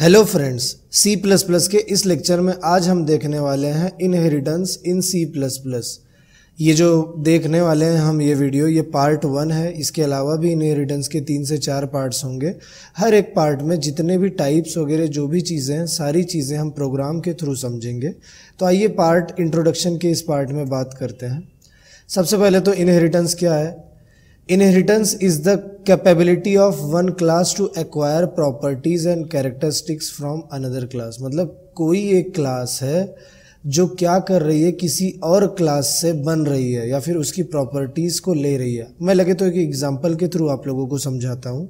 Hello friends C plus plus के इस lecture में आज हम देखने वाले हैं inheritance in C plus plus ये जो देखने वाले हैं हम ये वीडियो ये पार्ट वन है इसके अलावा भी इनहेरिटेंस के तीन से चार पार्ट्स होंगे हर एक पार्ट में जितने भी टाइप्स वगैरह जो भी चीज़ें हैं सारी चीज़ें हम प्रोग्राम के थ्रू समझेंगे तो आइए पार्ट इंट्रोडक्शन के इस पार्ट में बात करते हैं सबसे पहले तो इनहेरिटेंस क्या है inheritance is the capability of one class to acquire properties and characteristics from another class मतलब कोई एक क्लास है जो क्या कर रही है किसी और क्लास से बन रही है या फिर उसकी प्रॉपर्टीज़ को ले रही है मैं लगे तो एक एग्जाम्पल के थ्रू आप लोगों को समझाता हूँ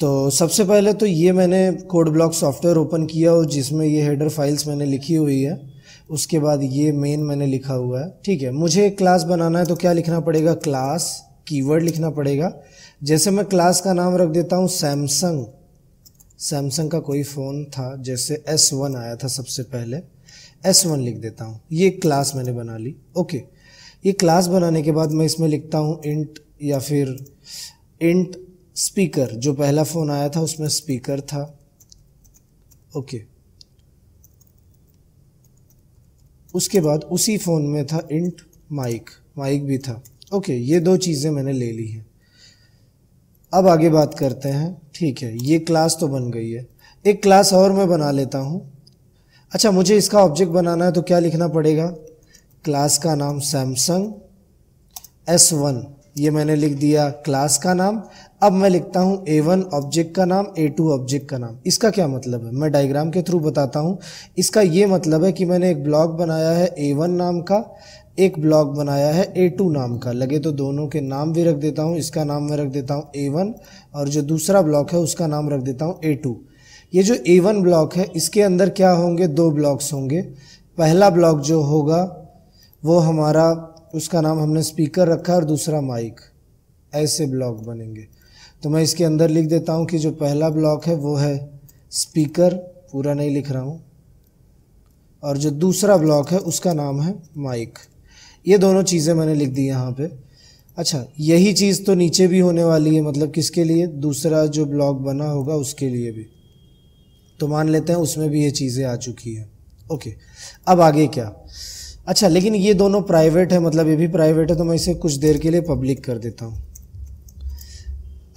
तो सबसे पहले तो ये मैंने कोड ब्लॉक सॉफ्टवेयर ओपन किया और जिसमें ये हेडर फाइल्स मैंने लिखी हुई है उसके बाद ये मेन मैंने लिखा हुआ है ठीक है मुझे एक क्लास बनाना है तो क्या लिखना पड़ेगा क्लास कीवर्ड लिखना पड़ेगा जैसे मैं क्लास का नाम रख देता हूँ सैमसंग सैमसंग का कोई फ़ोन था जैसे एस वन आया था सबसे पहले एस वन लिख देता हूँ ये क्लास मैंने बना ली ओके ये क्लास बनाने के बाद मैं इसमें लिखता हूँ इंट या फिर इंट स्पीकर जो पहला फ़ोन आया था उसमें स्पीकर था ओके उसके बाद उसी फ़ोन में था इंट माइक माइक भी था ओके okay, ये दो चीज़ें मैंने ले ली हैं अब आगे बात करते हैं ठीक है ये क्लास तो बन गई है एक क्लास और मैं बना लेता हूँ अच्छा मुझे इसका ऑब्जेक्ट बनाना है तो क्या लिखना पड़ेगा क्लास का नाम सैमसंग एस वन ये मैंने लिख दिया क्लास का नाम अब मैं लिखता हूँ ए वन ऑब्जेक्ट का नाम ए टू ऑब्जेक्ट का नाम इसका क्या मतलब है मैं डायग्राम के थ्रू बताता हूँ इसका ये मतलब है कि मैंने एक ब्लॉक बनाया है ए वन नाम का एक ब्लॉक बनाया है ए टू नाम का लगे तो दोनों के नाम भी रख देता हूँ इसका नाम मैं रख देता हूँ ए वन और जो दूसरा ब्लॉक है उसका नाम रख देता हूँ ए टू ये जो ए वन ब्लॉक है इसके अंदर क्या होंगे दो ब्लॉक्स होंगे पहला ब्लॉक जो होगा वो हमारा उसका नाम हमने स्पीकर रखा और दूसरा माइक ऐसे ब्लॉक बनेंगे तो मैं इसके अंदर लिख देता हूँ कि जो पहला ब्लॉक है वो है स्पीकर पूरा नहीं लिख रहा हूँ और जो दूसरा ब्लॉक है उसका नाम है माइक ये दोनों चीज़ें मैंने लिख दी यहाँ पे अच्छा यही चीज़ तो नीचे भी होने वाली है मतलब किसके लिए दूसरा जो ब्लॉग बना होगा उसके लिए भी तो मान लेते हैं उसमें भी ये चीज़ें आ चुकी हैं ओके अब आगे क्या अच्छा लेकिन ये दोनों प्राइवेट है मतलब ये भी प्राइवेट है तो मैं इसे कुछ देर के लिए पब्लिक कर देता हूँ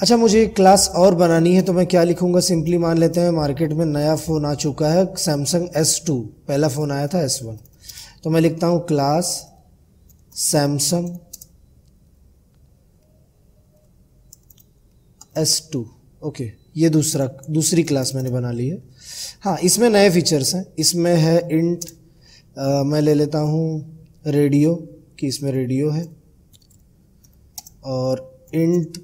अच्छा मुझे एक क्लास और बनानी है तो मैं क्या लिखूँगा सिंपली मान लेते हैं मार्केट में नया फ़ोन आ चुका है सैमसंग टू पहला फ़ोन आया था वन तो मैं लिखता हूँ class Samsung S two okay ये दूसरा दूसरी क्लास मैंने बना ली है हाँ इसमें नए फीचर्स हैं इसमें है इंट आ, मैं ले लेता हूँ रेडियो कि इसमें रेडियो है और इंट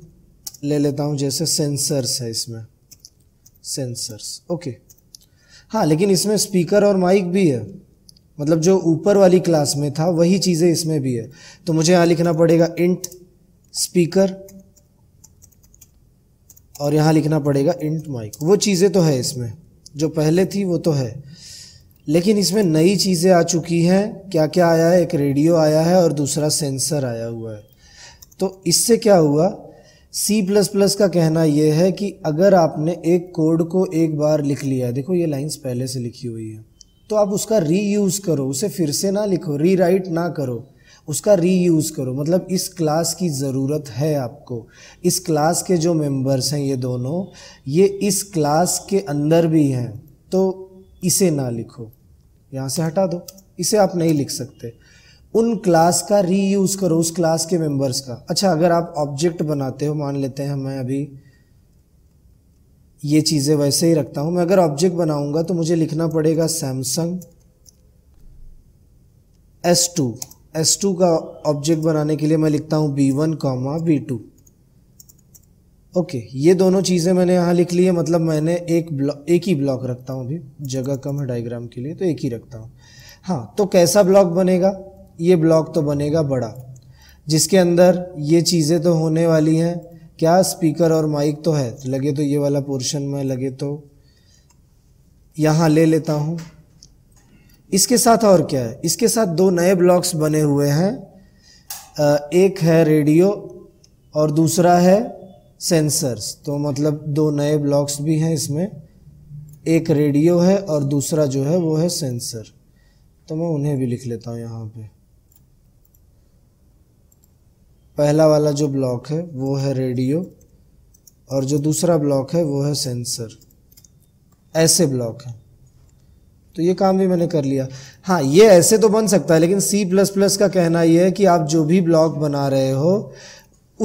ले लेता हूँ जैसे सेंसर्स है इसमें सेंसर्स ओके हाँ लेकिन इसमें स्पीकर और माइक भी है मतलब जो ऊपर वाली क्लास में था वही चीज़ें इसमें भी है तो मुझे यहाँ लिखना पड़ेगा इंट स्पीकर और यहाँ लिखना पड़ेगा इंट माइक वो चीज़ें तो है इसमें जो पहले थी वो तो है लेकिन इसमें नई चीज़ें आ चुकी हैं क्या क्या आया है एक रेडियो आया है और दूसरा सेंसर आया हुआ है तो इससे क्या हुआ सी प्लस प्लस का कहना यह है कि अगर आपने एक कोड को एक बार लिख लिया है देखो ये लाइंस पहले से लिखी हुई है तो आप उसका रीयूज़ करो उसे फिर से ना लिखो रीराइट ना करो उसका रीयूज़ करो मतलब इस क्लास की ज़रूरत है आपको इस क्लास के जो मेंबर्स हैं ये दोनों ये इस क्लास के अंदर भी हैं तो इसे ना लिखो यहाँ से हटा दो इसे आप नहीं लिख सकते उन क्लास का रीयूज़ करो उस क्लास के मेंबर्स का अच्छा अगर आप ऑब्जेक्ट बनाते हो मान लेते हैं मैं अभी ये चीज़ें वैसे ही रखता हूँ मैं अगर ऑब्जेक्ट बनाऊँगा तो मुझे लिखना पड़ेगा Samsung S two S two का ऑब्जेक्ट बनाने के लिए मैं लिखता हूँ B one comma B two okay ये दोनों चीज़ें मैंने यहाँ लिख ली है मतलब मैंने एक ब्लॉक एक ही ब्लॉक रखता हूँ अभी जगह कम है डायग्राम के लिए तो एक ही रखता हूँ हाँ तो कैसा ब्लॉक बनेगा ये ब्लॉक तो बनेगा बड़ा जिसके अंदर ये चीज़ें तो होने वाली हैं क्या स्पीकर और माइक तो है लगे तो ये वाला पोर्शन में लगे तो यहाँ ले लेता हूँ इसके साथ और क्या है इसके साथ दो नए ब्लॉक्स बने हुए हैं एक है रेडियो और दूसरा है सेंसर्स तो मतलब दो नए ब्लॉक्स भी हैं इसमें एक रेडियो है और दूसरा जो है वो है सेंसर तो मैं उन्हें भी लिख लेता हूँ यहाँ पे पहला वाला जो ब्लॉक है वो है रेडियो और जो दूसरा ब्लॉक है वो है सेंसर ऐसे ब्लॉक है तो ये काम भी मैंने कर लिया हाँ ये ऐसे तो बन सकता है लेकिन C प्लस प्लस का कहना ये है कि आप जो भी ब्लॉक बना रहे हो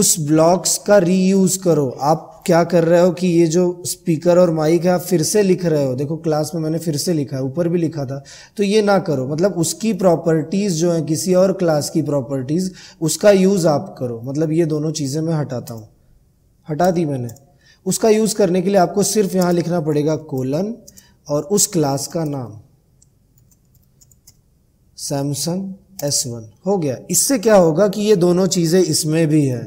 उस ब्लॉक्स का रीयूज करो आप क्या कर रहे हो कि ये जो स्पीकर और माइक है आप फिर से लिख रहे हो देखो क्लास में मैंने फिर से लिखा है ऊपर भी लिखा था तो ये ना करो मतलब उसकी प्रॉपर्टीज़ जो है किसी और क्लास की प्रॉपर्टीज़ उसका यूज़ आप करो मतलब ये दोनों चीज़ें मैं हटाता हूँ हटा दी मैंने उसका यूज़ करने के लिए आपको सिर्फ यहां लिखना पड़ेगा कोलन और उस क्लास का नाम सैमसंग एस वन हो गया इससे क्या होगा कि ये दोनों चीज़ें इसमें भी हैं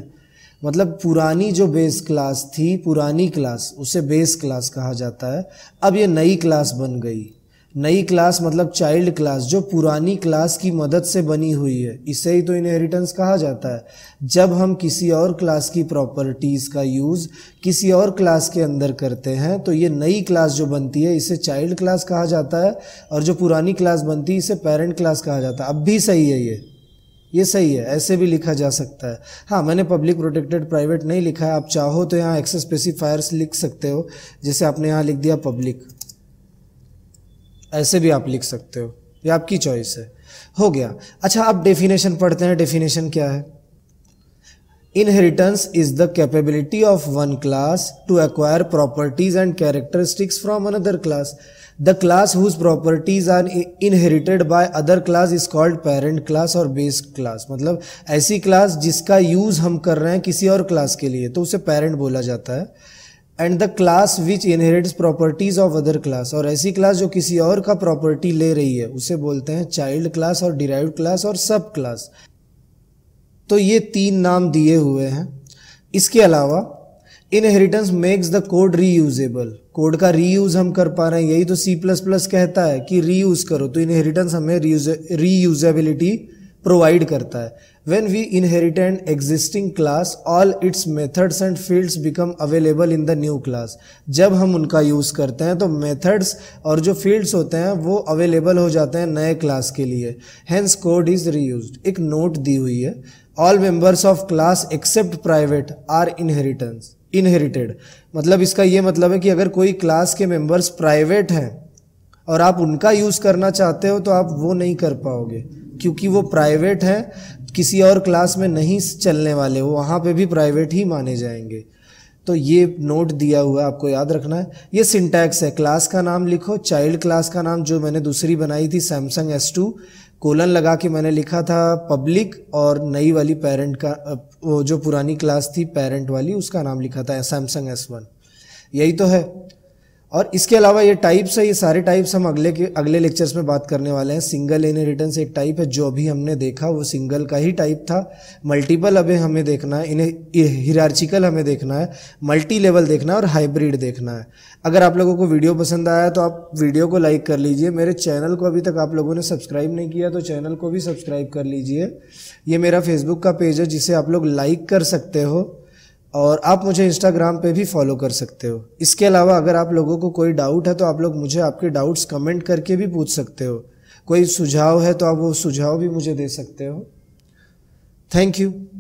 मतलब पुरानी जो बेस क्लास थी पुरानी क्लास उसे बेस क्लास कहा जाता है अब ये नई क्लास बन गई नई क्लास मतलब चाइल्ड क्लास जो पुरानी क्लास की मदद से बनी हुई है इसे ही तो इनहेरिटेंस कहा जाता है जब हम किसी और क्लास की प्रॉपर्टीज़ का यूज़ किसी और क्लास के अंदर करते हैं तो ये नई क्लास जो बनती है इसे चाइल्ड क्लास कहा जाता है और जो पुरानी क्लास बनती है इसे पेरेंट क्लास कहा जाता है अब भी सही है ये ये सही है ऐसे भी लिखा जा सकता है हाँ मैंने पब्लिक प्रोटेक्टेड प्राइवेट नहीं लिखा है आप चाहो तो यहाँ एक्सेस स्पेसिफायर्स लिख सकते हो जैसे आपने यहाँ लिख दिया पब्लिक ऐसे भी आप लिख सकते हो ये आपकी चॉइस है हो गया अच्छा आप डेफिनेशन पढ़ते हैं डेफिनेशन क्या है inheritance is the capability of one class to acquire properties and characteristics from another class the class whose properties are inherited by other class is called parent class और बेस क्लास मतलब ऐसी class जिसका use हम कर रहे हैं किसी और क्लास के लिए तो उसे पेरेंट बोला जाता है and the class which inherits properties of other class और ऐसी क्लास जो किसी और का प्रॉपर्टी ले रही है उसे बोलते हैं चाइल्ड क्लास और डिराइव क्लास और सब क्लास तो ये तीन नाम दिए हुए हैं इसके अलावा inheritance makes the code reusable code का रीयूज हम कर पा रहे हैं यही तो सी प्लस प्लस कहता है कि रीयूज करो तो इनहेरिटेंस हमें रीयूजेबिलिटी प्रोवाइड करता है When we inherit an existing class, all its methods and fields become available in the new class. जब हम उनका use करते हैं तो methods और जो fields होते हैं वो available हो जाते हैं नए class के लिए Hence code is reused. एक note दी हुई है All members of class except private are inheritance. inherited मतलब इसका ये मतलब है कि अगर कोई class के members private हैं और आप उनका use करना चाहते हो तो आप वो नहीं कर पाओगे क्योंकि वो प्राइवेट हैं किसी और क्लास में नहीं चलने वाले वो वहाँ पे भी प्राइवेट ही माने जाएंगे तो ये नोट दिया हुआ है आपको याद रखना है ये सिंटैक्स है क्लास का नाम लिखो चाइल्ड क्लास का नाम जो मैंने दूसरी बनाई थी सैमसंग एस टू कोलन लगा के मैंने लिखा था पब्लिक और नई वाली पेरेंट का वो जो पुरानी क्लास थी पेरेंट वाली उसका नाम लिखा था सैमसंग एस वन यही तो है और इसके अलावा ये टाइप्स है ये सारे टाइप्स हम अगले के अगले लेक्चर्स में बात करने वाले हैं सिंगल रिटर्न एक टाइप है जो अभी हमने देखा वो सिंगल का ही टाइप था मल्टीपल अभी हमें देखना है इन्हें हिरार्चिकल हमें देखना है मल्टी लेवल देखना है और हाइब्रिड देखना है अगर आप लोगों को वीडियो पसंद आया तो आप वीडियो को लाइक कर लीजिए मेरे चैनल को अभी तक आप लोगों ने सब्सक्राइब नहीं किया तो चैनल को भी सब्सक्राइब कर लीजिए ये मेरा फेसबुक का पेज है जिसे आप लोग लाइक कर सकते हो और आप मुझे इंस्टाग्राम पे भी फॉलो कर सकते हो इसके अलावा अगर आप लोगों को कोई डाउट है तो आप लोग मुझे आपके डाउट्स कमेंट करके भी पूछ सकते हो कोई सुझाव है तो आप वो सुझाव भी मुझे दे सकते हो थैंक यू